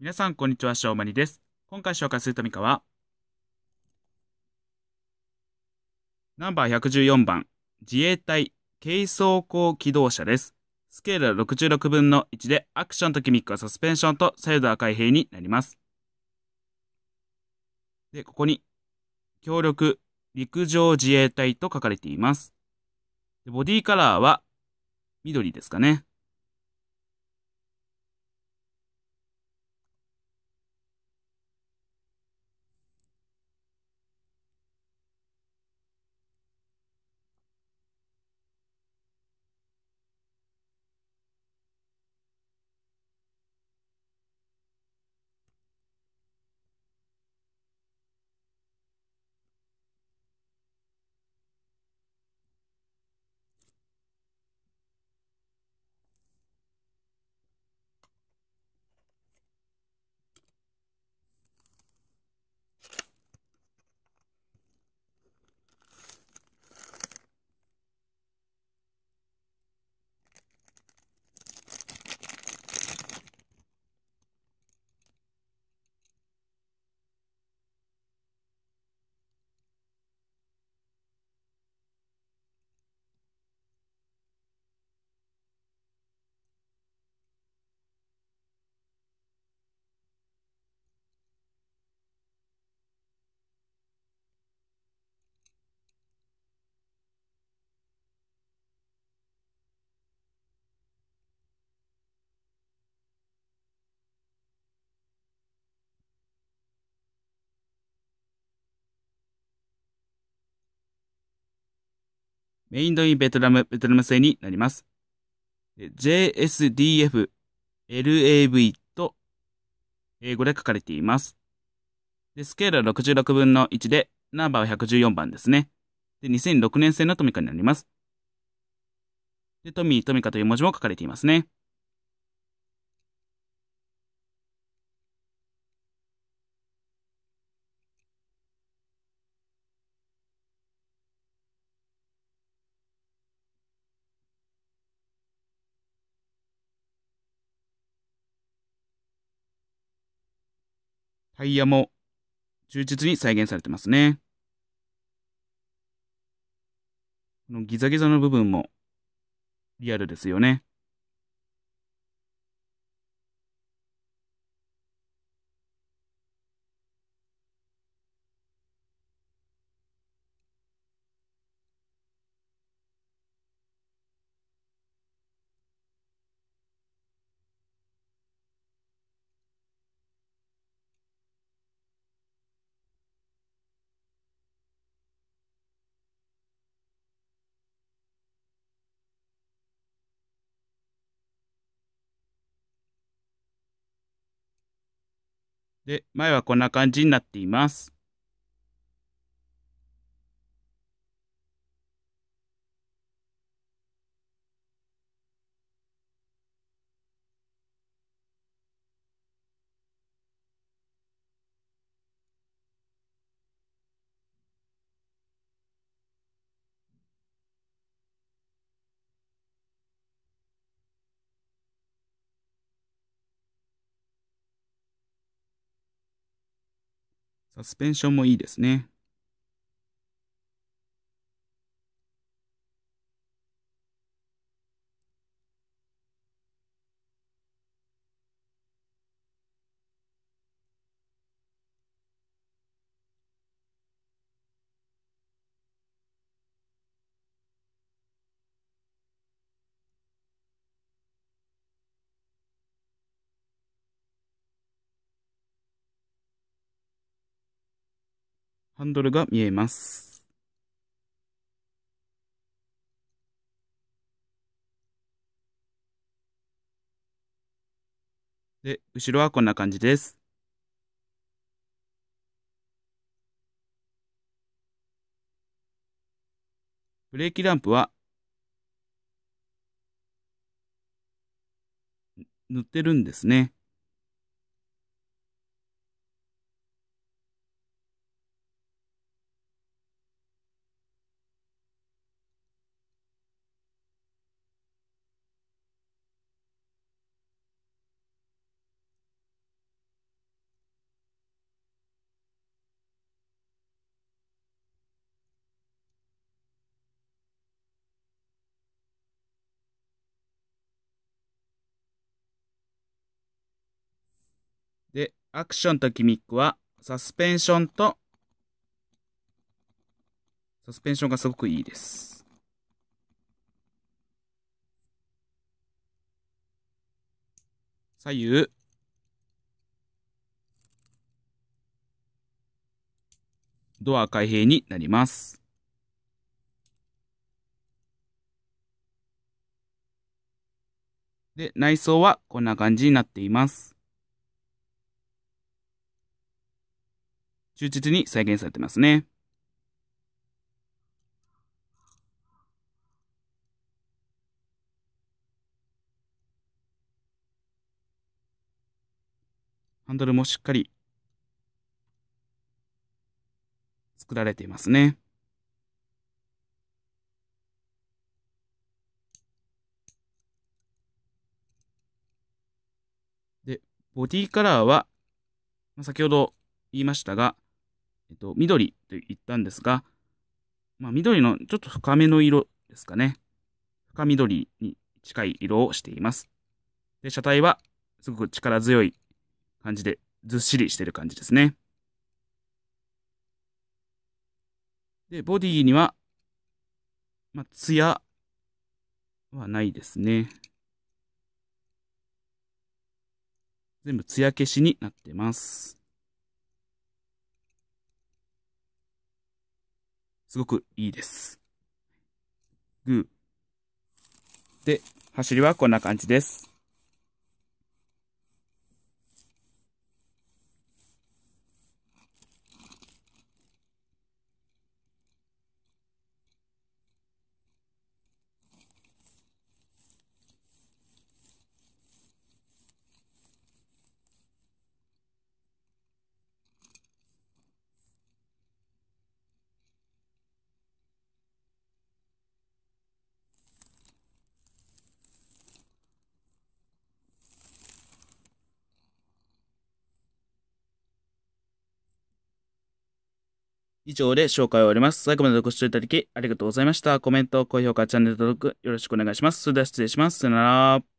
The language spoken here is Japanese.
皆さん、こんにちは。しょうまにです。今回紹介するトミカは、ナンバー114番、自衛隊軽装甲機動車です。スケールは66分の1で、アクションとキミックはサスペンションとサイドは開閉になります。で、ここに、協力陸上自衛隊と書かれています。でボディカラーは緑ですかね。メインドインベトナム、ベトナム製になります。JSDF、LAV と英語で書かれています。でスケールは66分の1で、ナンバーは114番ですね。で、2006年製のトミカになります。で、トミー、トミカという文字も書かれていますね。タイヤも忠実に再現されてますね。このギザギザの部分もリアルですよね。で、前はこんな感じになっています。サスペンションもいいですね。ハンドルが見えます。で、後ろはこんな感じです。ブレーキランプは塗ってるんですね。アクションとギミックは、サスペンションと、サスペンションがすごくいいです。左右。ドア開閉になります。で、内装はこんな感じになっています。忠実に再現されてますね。ハンドルもしっかり作られていますね。で、ボディカラーは、先ほど言いましたが、えっと、緑と言ったんですが、まあ、緑のちょっと深めの色ですかね。深緑に近い色をしています。で、車体はすごく力強い感じで、ずっしりしてる感じですね。で、ボディには、まあ、ツヤはないですね。全部ツヤ消しになってます。すごくいいです。グー。で、走りはこんな感じです。以上で紹介を終わります。最後までご視聴いただきありがとうございました。コメント、高評価、チャンネル登録よろしくお願いします。それでは失礼します。さよなら。